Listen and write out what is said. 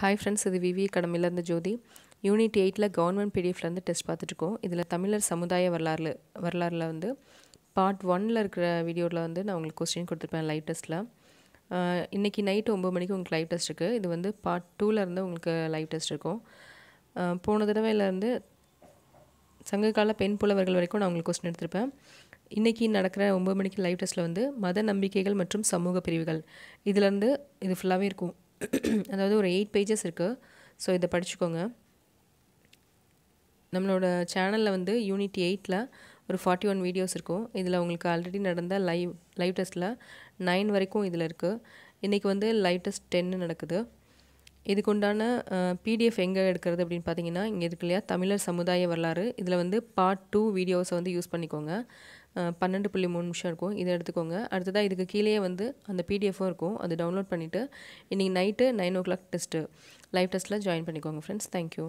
hi friends இது VV அகாடமிலேருந்து Jothi unit எயிட்டில் கவர்மெண்ட் பிடிஎஃப்லேருந்து டெஸ்ட் பார்த்துட்ருக்கோம் இதில் தமிழர் சமுதாய வரலாறு வரலாறில் வந்து பார்ட் ஒனில் இருக்கிற வீடியோவில் வந்து நான் உங்களுக்கு கொஸ்டின் கொடுத்துருப்பேன் லைவ் டெஸ்ட்டில் இன்றைக்கி நைட்டு ஒம்பது மணிக்கு உங்களுக்கு லைவ் டெஸ்ட் இருக்குது இது வந்து பார்ட் டூலேருந்து உங்களுக்கு லைவ் டெஸ்ட் இருக்கும் போன தடவையிலேருந்து சங்ககால பெண் புலவர்கள் வரைக்கும் நான் உங்களுக்கு கொஸ்டின் எடுத்துருப்பேன் இன்றைக்கி நடக்கிற ஒம்பது மணிக்கு லைவ் டெஸ்ட்டில் வந்து மத நம்பிக்கைகள் மற்றும் சமூக பிரிவுகள் இதிலேருந்து இது ஃபுல்லாகவே இருக்கும் அதாவது ஒரு எயிட் பேஜஸ் இருக்குது ஸோ இதை படிச்சுக்கோங்க நம்மளோட சேனலில் வந்து யூனிட் எயிட்டில் ஒரு ஃபார்ட்டி ஒன் வீடியோஸ் இருக்கும் இதில் உங்களுக்கு ஆல்ரெடி நடந்த லைவ் லைவ் டெஸ்ட்டில் நைன் வரைக்கும் இதில் இருக்குது இன்றைக்கி வந்து லைவ் டெஸ்ட் டென்னு நடக்குது இதுக்குண்டான பிடிஎஃப் எங்கே எடுக்கிறது அப்படின்னு பார்த்தீங்கன்னா இங்கே இருக்கு இல்லையா தமிழர் சமுதாய வரலாறு இதில் வந்து பார்ட் டூ வீடியோஸை வந்து யூஸ் பண்ணிக்கோங்க பன்னெண்டு புள்ளி மூணு நிமிஷம் இருக்கும் இதை எடுத்துக்கோங்க அடுத்ததாக இதுக்கு கீழேயே வந்து அந்த பிடிஎஃப்பும் இருக்கும் அது டவுன்லோட் பண்ணிவிட்டு இன்றைக்கி night nine o'clock test live டெஸ்ட்டில் ஜாயின் பண்ணிக்கோங்க ஃப்ரெண்ட்ஸ் தேங்க்யூ